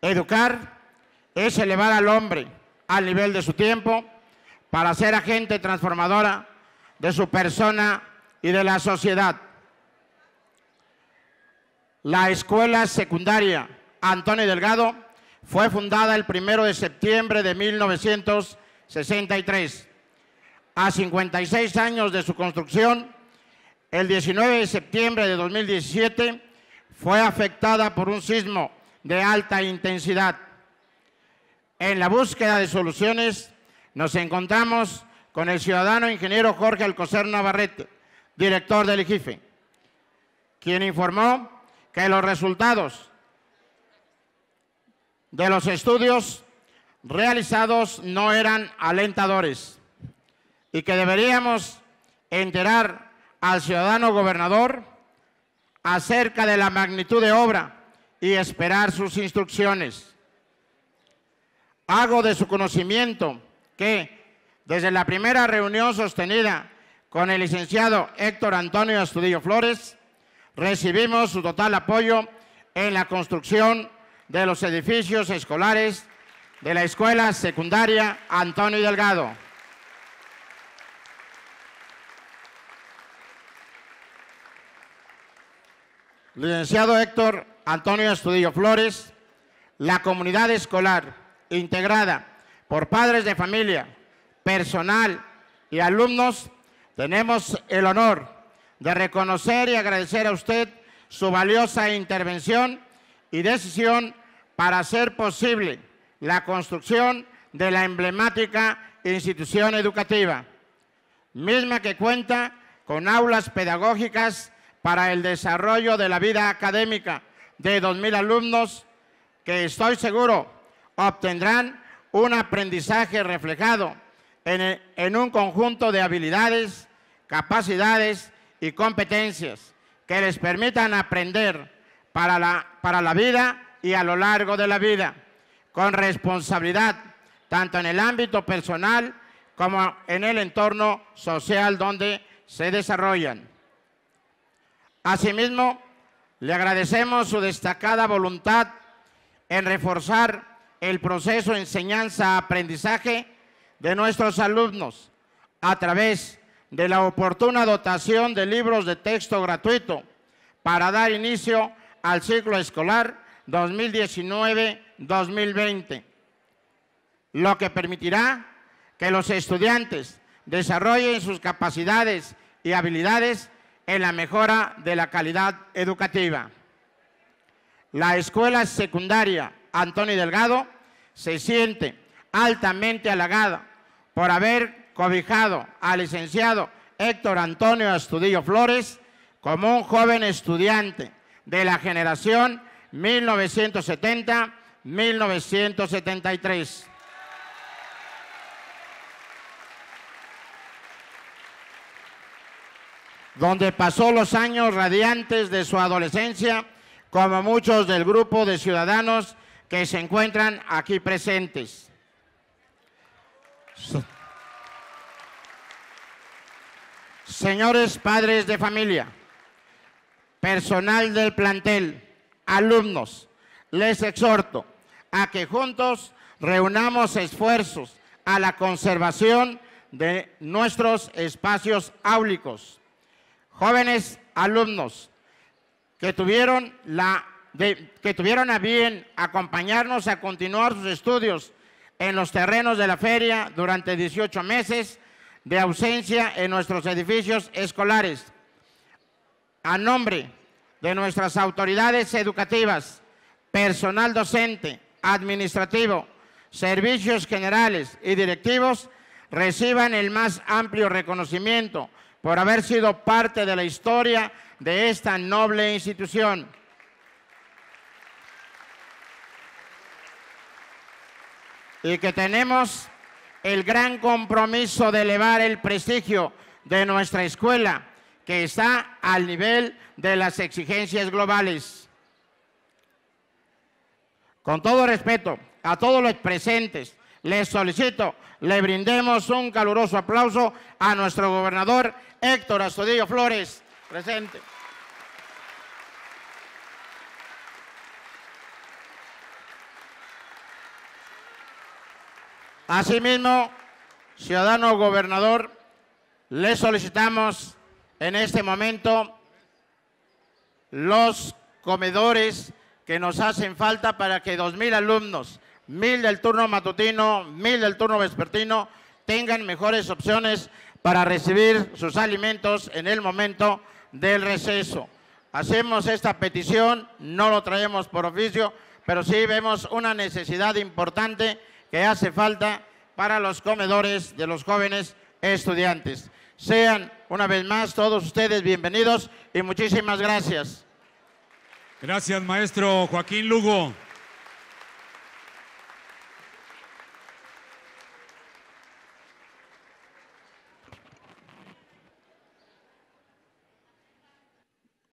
Educar es elevar al hombre al nivel de su tiempo para ser agente transformadora de su persona y de la sociedad. La escuela secundaria Antonio Delgado fue fundada el 1 de septiembre de 1963. A 56 años de su construcción, el 19 de septiembre de 2017 fue afectada por un sismo de alta intensidad. En la búsqueda de soluciones nos encontramos con el ciudadano ingeniero Jorge Alcocer Navarrete, director del IGIFE, quien informó que los resultados de los estudios realizados no eran alentadores y que deberíamos enterar al ciudadano gobernador acerca de la magnitud de obra y esperar sus instrucciones. Hago de su conocimiento que desde la primera reunión sostenida con el licenciado Héctor Antonio Astudillo Flores, recibimos su total apoyo en la construcción de los edificios escolares de la Escuela Secundaria Antonio Delgado. Licenciado Héctor Antonio Estudillo Flores, la comunidad escolar integrada por padres de familia, personal y alumnos, tenemos el honor de reconocer y agradecer a usted su valiosa intervención y decisión para hacer posible la construcción de la emblemática institución educativa, misma que cuenta con aulas pedagógicas para el desarrollo de la vida académica de 2.000 alumnos que estoy seguro obtendrán un aprendizaje reflejado en, un conjunto de habilidades, capacidades y competencias que les permitan aprender para la, para la vida y a lo largo de la vida, con responsabilidad, tanto en el ámbito personal como en el entorno social donde se desarrollan. Asimismo, le agradecemos su destacada voluntad en reforzar el proceso de enseñanza-aprendizaje de nuestros alumnos a través de la oportuna dotación de libros de texto gratuito para dar inicio al ciclo escolar 2019-2020, lo que permitirá que los estudiantes desarrollen sus capacidades y habilidades en la mejora de la calidad educativa. La escuela secundaria Antonio Delgado se siente altamente halagada por haber cobijado al licenciado Héctor Antonio Astudillo Flores como un joven estudiante de la generación 1970-1973. donde pasó los años radiantes de su adolescencia, como muchos del grupo de ciudadanos que se encuentran aquí presentes. Señores padres de familia, personal del plantel, alumnos, les exhorto a que juntos reunamos esfuerzos a la conservación de nuestros espacios áulicos jóvenes alumnos que tuvieron, la, que tuvieron a bien acompañarnos a continuar sus estudios en los terrenos de la feria durante 18 meses de ausencia en nuestros edificios escolares. A nombre de nuestras autoridades educativas, personal docente, administrativo, servicios generales y directivos, reciban el más amplio reconocimiento por haber sido parte de la historia de esta noble institución. Y que tenemos el gran compromiso de elevar el prestigio de nuestra escuela, que está al nivel de las exigencias globales. Con todo respeto a todos los presentes, les solicito, le brindemos un caluroso aplauso a nuestro gobernador Héctor Astudillo Flores, presente. Asimismo, ciudadano gobernador, le solicitamos en este momento los comedores que nos hacen falta para que 2.000 alumnos mil del turno matutino, mil del turno vespertino, tengan mejores opciones para recibir sus alimentos en el momento del receso. Hacemos esta petición, no lo traemos por oficio, pero sí vemos una necesidad importante que hace falta para los comedores de los jóvenes estudiantes. Sean una vez más todos ustedes bienvenidos y muchísimas gracias. Gracias, maestro Joaquín Lugo.